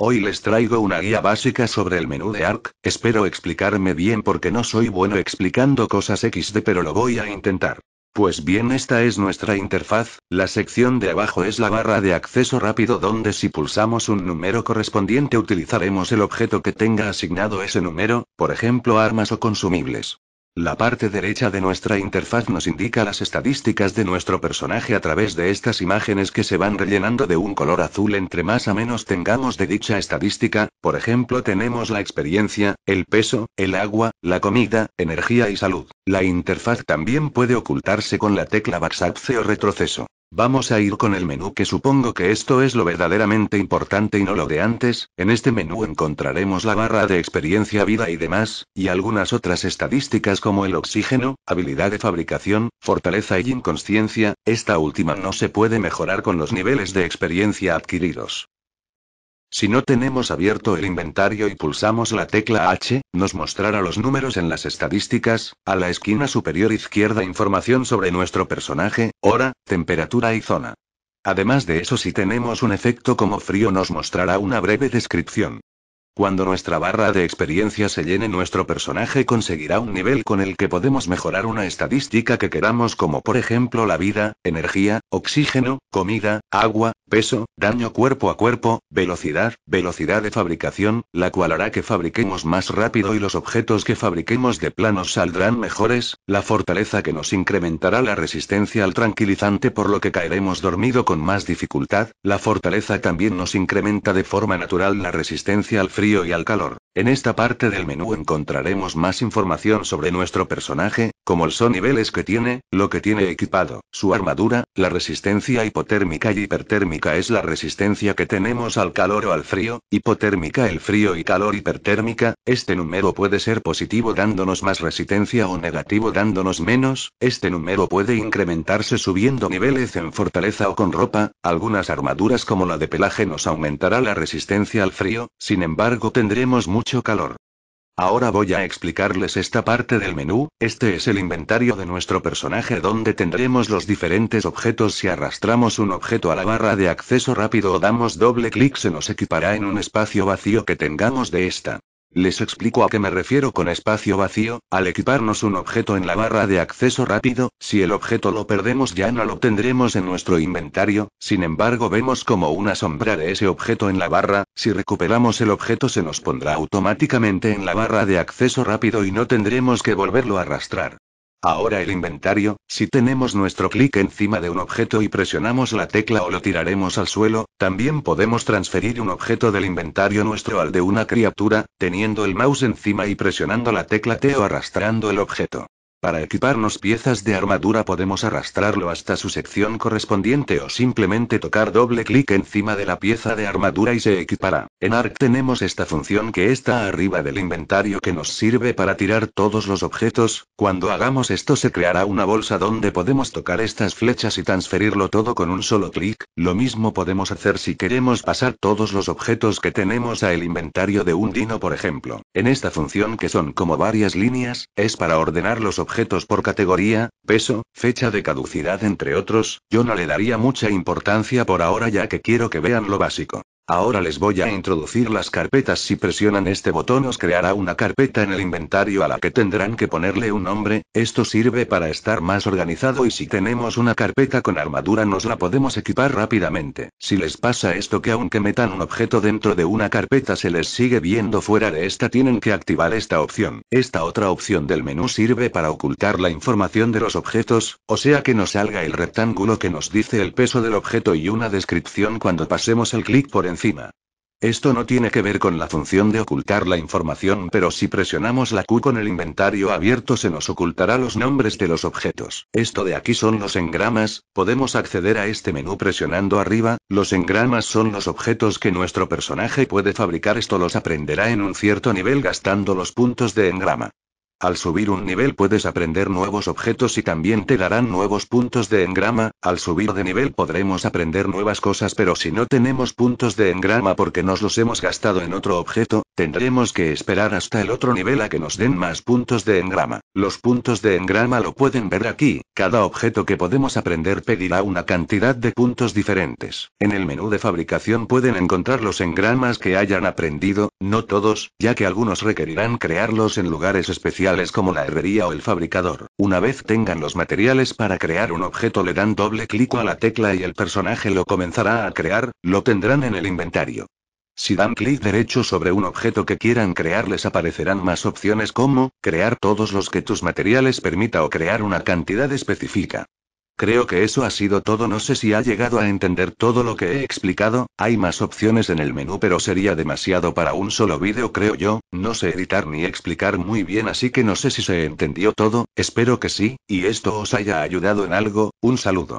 Hoy les traigo una guía básica sobre el menú de ARC, espero explicarme bien porque no soy bueno explicando cosas XD pero lo voy a intentar. Pues bien, esta es nuestra interfaz, la sección de abajo es la barra de acceso rápido donde si pulsamos un número correspondiente utilizaremos el objeto que tenga asignado ese número, por ejemplo armas o consumibles. La parte derecha de nuestra interfaz nos indica las estadísticas de nuestro personaje a través de estas imágenes que se van rellenando de un color azul entre más a menos tengamos de dicha estadística, por ejemplo tenemos la experiencia, el peso, el agua, la comida, energía y salud. La interfaz también puede ocultarse con la tecla backspace o retroceso. Vamos a ir con el menú que supongo que esto es lo verdaderamente importante y no lo de antes, en este menú encontraremos la barra de experiencia vida y demás, y algunas otras estadísticas como el oxígeno, habilidad de fabricación, fortaleza y inconsciencia, esta última no se puede mejorar con los niveles de experiencia adquiridos. Si no tenemos abierto el inventario y pulsamos la tecla H, nos mostrará los números en las estadísticas, a la esquina superior izquierda información sobre nuestro personaje, hora, temperatura y zona. Además de eso si tenemos un efecto como frío nos mostrará una breve descripción. Cuando nuestra barra de experiencia se llene, nuestro personaje conseguirá un nivel con el que podemos mejorar una estadística que queramos, como por ejemplo la vida, energía, oxígeno, comida, agua, peso, daño cuerpo a cuerpo, velocidad, velocidad de fabricación, la cual hará que fabriquemos más rápido y los objetos que fabriquemos de plano saldrán mejores, la fortaleza que nos incrementará la resistencia al tranquilizante por lo que caeremos dormido con más dificultad, la fortaleza también nos incrementa de forma natural la resistencia al frío y al calor. En esta parte del menú encontraremos más información sobre nuestro personaje, como el son niveles que tiene, lo que tiene equipado, su armadura, la resistencia hipotérmica y hipertérmica es la resistencia que tenemos al calor o al frío, hipotérmica el frío y calor hipertérmica, este número puede ser positivo dándonos más resistencia o negativo dándonos menos, este número puede incrementarse subiendo niveles en fortaleza o con ropa, algunas armaduras como la de pelaje nos aumentará la resistencia al frío, sin embargo tendremos mucho calor. Ahora voy a explicarles esta parte del menú, este es el inventario de nuestro personaje donde tendremos los diferentes objetos si arrastramos un objeto a la barra de acceso rápido o damos doble clic se nos equipará en un espacio vacío que tengamos de esta. Les explico a qué me refiero con espacio vacío, al equiparnos un objeto en la barra de acceso rápido, si el objeto lo perdemos ya no lo tendremos en nuestro inventario, sin embargo vemos como una sombra de ese objeto en la barra, si recuperamos el objeto se nos pondrá automáticamente en la barra de acceso rápido y no tendremos que volverlo a arrastrar. Ahora el inventario, si tenemos nuestro clic encima de un objeto y presionamos la tecla o lo tiraremos al suelo, también podemos transferir un objeto del inventario nuestro al de una criatura, teniendo el mouse encima y presionando la tecla T o arrastrando el objeto. Para equiparnos piezas de armadura podemos arrastrarlo hasta su sección correspondiente o simplemente tocar doble clic encima de la pieza de armadura y se equipará. En ARC tenemos esta función que está arriba del inventario que nos sirve para tirar todos los objetos, cuando hagamos esto se creará una bolsa donde podemos tocar estas flechas y transferirlo todo con un solo clic, lo mismo podemos hacer si queremos pasar todos los objetos que tenemos a el inventario de un dino por ejemplo. En esta función que son como varias líneas, es para ordenar los objetos por categoría, peso, fecha de caducidad entre otros, yo no le daría mucha importancia por ahora ya que quiero que vean lo básico. Ahora les voy a introducir las carpetas. Si presionan este botón os creará una carpeta en el inventario a la que tendrán que ponerle un nombre, esto sirve para estar más organizado y si tenemos una carpeta con armadura nos la podemos equipar rápidamente. Si les pasa esto que aunque metan un objeto dentro de una carpeta se les sigue viendo fuera de esta tienen que activar esta opción. Esta otra opción del menú sirve para ocultar la información de los objetos, o sea que nos salga el rectángulo que nos dice el peso del objeto y una descripción cuando pasemos el clic por encima esto no tiene que ver con la función de ocultar la información, pero si presionamos la Q con el inventario abierto se nos ocultará los nombres de los objetos. Esto de aquí son los engramas, podemos acceder a este menú presionando arriba, los engramas son los objetos que nuestro personaje puede fabricar, esto los aprenderá en un cierto nivel gastando los puntos de engrama. Al subir un nivel puedes aprender nuevos objetos y también te darán nuevos puntos de engrama, al subir de nivel podremos aprender nuevas cosas pero si no tenemos puntos de engrama porque nos los hemos gastado en otro objeto, Tendremos que esperar hasta el otro nivel a que nos den más puntos de engrama. Los puntos de engrama lo pueden ver aquí, cada objeto que podemos aprender pedirá una cantidad de puntos diferentes. En el menú de fabricación pueden encontrar los engramas que hayan aprendido, no todos, ya que algunos requerirán crearlos en lugares especiales como la herrería o el fabricador. Una vez tengan los materiales para crear un objeto le dan doble clic a la tecla y el personaje lo comenzará a crear, lo tendrán en el inventario. Si dan clic derecho sobre un objeto que quieran crear les aparecerán más opciones como, crear todos los que tus materiales permita o crear una cantidad específica. Creo que eso ha sido todo. No sé si ha llegado a entender todo lo que he explicado, hay más opciones en el menú pero sería demasiado para un solo vídeo creo yo, no sé editar ni explicar muy bien así que no sé si se entendió todo, espero que sí, y esto os haya ayudado en algo, un saludo.